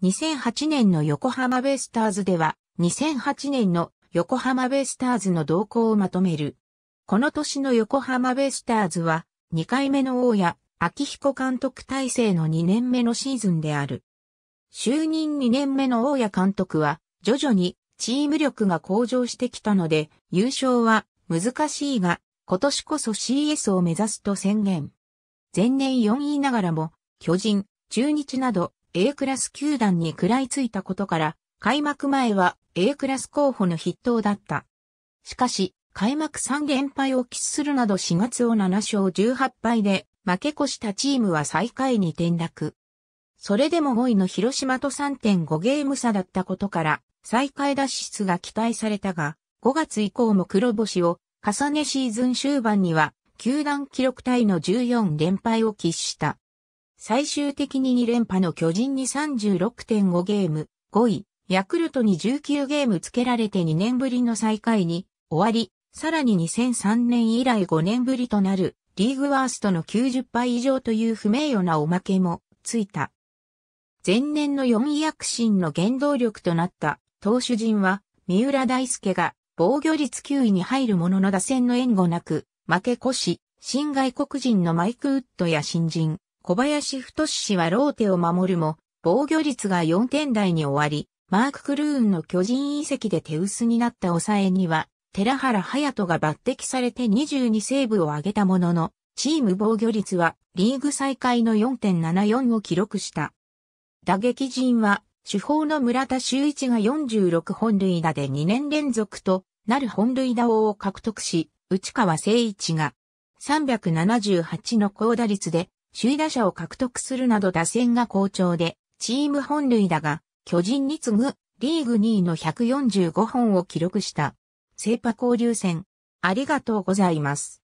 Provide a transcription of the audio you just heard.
2008年の横浜ベイスターズでは、2008年の横浜ベイスターズの動向をまとめる。この年の横浜ベイスターズは、2回目の大谷、秋彦監督体制の2年目のシーズンである。就任2年目の大谷監督は、徐々にチーム力が向上してきたので、優勝は難しいが、今年こそ CS を目指すと宣言。前年4位ながらも、巨人、中日など、A クラス球団に食らいついたことから、開幕前は A クラス候補の筆頭だった。しかし、開幕3連敗を喫するなど4月を7勝18敗で、負け越したチームは最下位に転落。それでも5位の広島と3.5ゲーム差だったことから、最下位脱出が期待されたが、5月以降も黒星を重ねシーズン終盤には、球団記録体の14連敗を喫した。最終的に2連覇の巨人に36.5ゲーム、5位、ヤクルトに19ゲームつけられて2年ぶりの最下位に終わり、さらに2003年以来5年ぶりとなるリーグワーストの90敗以上という不名誉なおまけもついた。前年の4位躍進の原動力となった投手陣は三浦大輔が防御率9位に入るものの打線の援護なく負け越し、新外国人のマイクウッドや新人、小林太氏はローテを守るも、防御率が4点台に終わり、マーク・クルーンの巨人遺跡で手薄になった抑えには、寺原隼人が抜擢されて22セーブを挙げたものの、チーム防御率はリーグ再開の4.74を記録した。打撃陣は、主砲の村田修一が46本塁打で2年連続となる本塁打王を獲得し、内川聖一が378の高打率で首位打者を獲得するなど打線が好調で、チーム本塁打が巨人に次ぐリーグ2位の145本を記録した。セーパ交流戦、ありがとうございます。